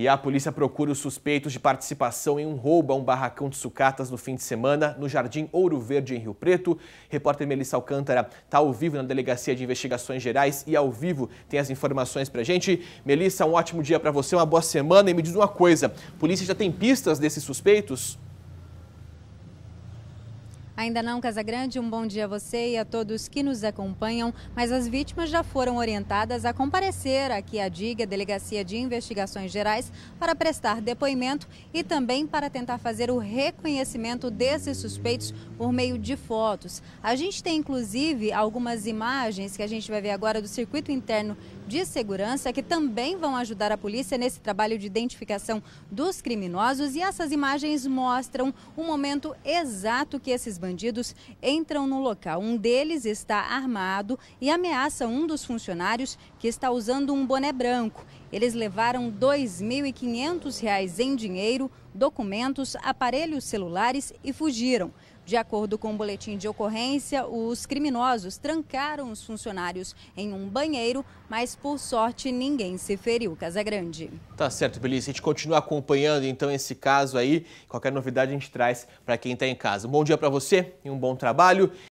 E a polícia procura os suspeitos de participação em um roubo a um barracão de sucatas no fim de semana no Jardim Ouro Verde, em Rio Preto. Repórter Melissa Alcântara está ao vivo na Delegacia de Investigações Gerais e ao vivo tem as informações para gente. Melissa, um ótimo dia para você, uma boa semana. E me diz uma coisa, a polícia já tem pistas desses suspeitos? Ainda não, Casagrande, um bom dia a você e a todos que nos acompanham, mas as vítimas já foram orientadas a comparecer aqui à DIG, a Delegacia de Investigações Gerais, para prestar depoimento e também para tentar fazer o reconhecimento desses suspeitos por meio de fotos. A gente tem, inclusive, algumas imagens que a gente vai ver agora do circuito interno de segurança que também vão ajudar a polícia nesse trabalho de identificação dos criminosos e essas imagens mostram o momento exato que esses bandidos bandidos entram no local. Um deles está armado e ameaça um dos funcionários que está usando um boné branco. Eles levaram R$ 2.500 em dinheiro, documentos, aparelhos celulares e fugiram. De acordo com o um boletim de ocorrência, os criminosos trancaram os funcionários em um banheiro, mas por sorte ninguém se feriu. grande. Tá certo, Belice. A gente continua acompanhando então esse caso aí. Qualquer novidade a gente traz para quem está em casa. bom dia para você e um bom trabalho.